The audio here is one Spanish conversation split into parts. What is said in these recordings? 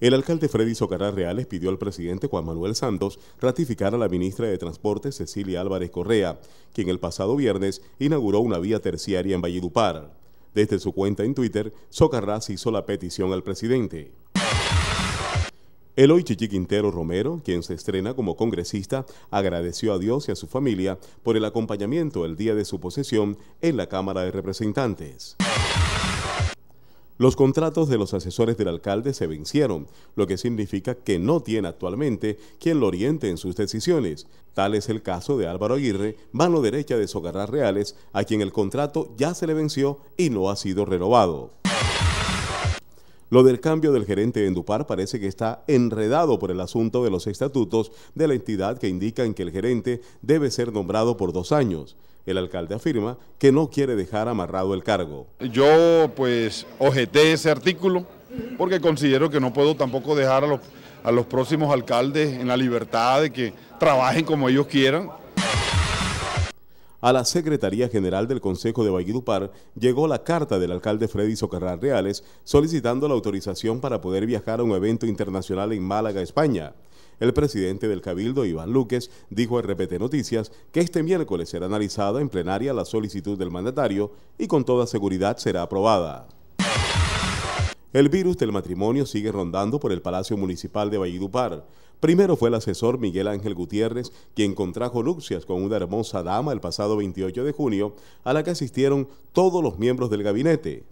El alcalde Freddy Socarrás Reales pidió al presidente Juan Manuel Santos ratificar a la ministra de Transporte Cecilia Álvarez Correa, quien el pasado viernes inauguró una vía terciaria en Valledupar. Desde su cuenta en Twitter, Socarrás hizo la petición al presidente. El Chichi Quintero Romero, quien se estrena como congresista, agradeció a Dios y a su familia por el acompañamiento el día de su posesión en la Cámara de Representantes. Los contratos de los asesores del alcalde se vencieron, lo que significa que no tiene actualmente quien lo oriente en sus decisiones. Tal es el caso de Álvaro Aguirre, mano derecha de Sogarras Reales, a quien el contrato ya se le venció y no ha sido renovado. Lo del cambio del gerente de Endupar parece que está enredado por el asunto de los estatutos de la entidad que indican que el gerente debe ser nombrado por dos años. El alcalde afirma que no quiere dejar amarrado el cargo. Yo pues objeté ese artículo porque considero que no puedo tampoco dejar a los, a los próximos alcaldes en la libertad de que trabajen como ellos quieran a la Secretaría General del Consejo de Valledupar llegó la carta del alcalde Freddy Socarral Reales solicitando la autorización para poder viajar a un evento internacional en Málaga, España. El presidente del Cabildo, Iván Luquez, dijo a RPT Noticias que este miércoles será analizada en plenaria la solicitud del mandatario y con toda seguridad será aprobada. El virus del matrimonio sigue rondando por el Palacio Municipal de Valledupar. Primero fue el asesor Miguel Ángel Gutiérrez, quien contrajo nupcias con una hermosa dama el pasado 28 de junio, a la que asistieron todos los miembros del gabinete.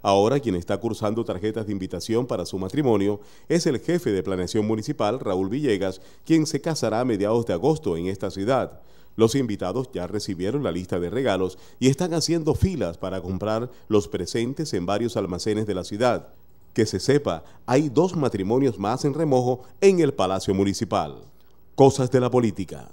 Ahora quien está cursando tarjetas de invitación para su matrimonio es el jefe de planeación municipal, Raúl Villegas, quien se casará a mediados de agosto en esta ciudad. Los invitados ya recibieron la lista de regalos y están haciendo filas para comprar los presentes en varios almacenes de la ciudad. Que se sepa, hay dos matrimonios más en remojo en el Palacio Municipal. Cosas de la política.